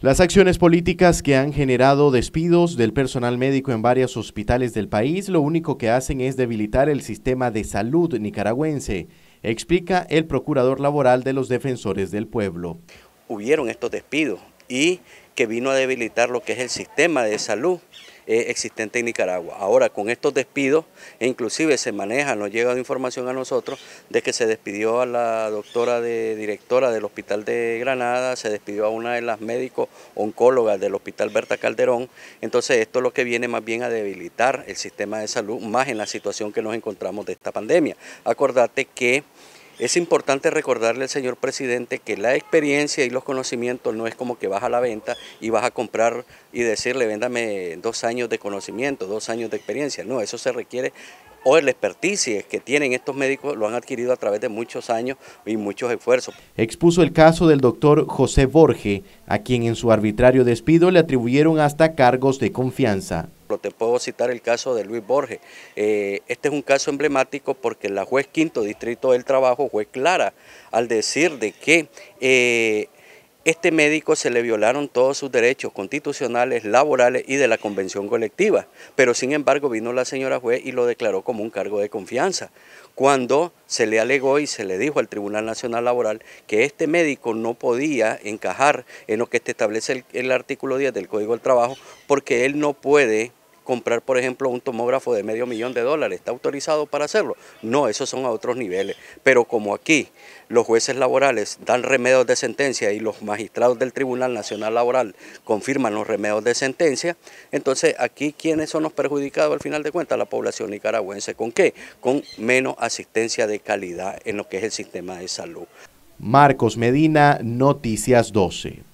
Las acciones políticas que han generado despidos del personal médico en varios hospitales del país lo único que hacen es debilitar el sistema de salud nicaragüense, explica el procurador laboral de los defensores del pueblo. Hubieron estos despidos y que vino a debilitar lo que es el sistema de salud existente en Nicaragua. Ahora, con estos despidos, e inclusive se maneja, nos llega información a nosotros de que se despidió a la doctora de, directora del Hospital de Granada, se despidió a una de las médicos oncólogas del Hospital Berta Calderón. Entonces, esto es lo que viene más bien a debilitar el sistema de salud, más en la situación que nos encontramos de esta pandemia. Acordate que es importante recordarle al señor presidente que la experiencia y los conocimientos no es como que vas a la venta y vas a comprar y decirle, véndame dos años de conocimiento, dos años de experiencia. No, eso se requiere o el expertise que tienen estos médicos lo han adquirido a través de muchos años y muchos esfuerzos. Expuso el caso del doctor José Borge, a quien en su arbitrario despido le atribuyeron hasta cargos de confianza. Te puedo citar el caso de Luis Borges. Eh, este es un caso emblemático porque la juez quinto distrito del trabajo fue clara al decir de que eh, este médico se le violaron todos sus derechos constitucionales, laborales y de la convención colectiva. Pero sin embargo vino la señora juez y lo declaró como un cargo de confianza. Cuando se le alegó y se le dijo al Tribunal Nacional Laboral que este médico no podía encajar en lo que establece el artículo 10 del Código del Trabajo porque él no puede comprar, por ejemplo, un tomógrafo de medio millón de dólares. ¿Está autorizado para hacerlo? No, esos son a otros niveles. Pero como aquí los jueces laborales dan remedios de sentencia y los magistrados del Tribunal Nacional Laboral confirman los remedios de sentencia, entonces aquí ¿quiénes son los perjudicados al final de cuentas? La población nicaragüense. ¿Con qué? Con menos asistencia de calidad en lo que es el sistema de salud. Marcos Medina, Noticias 12.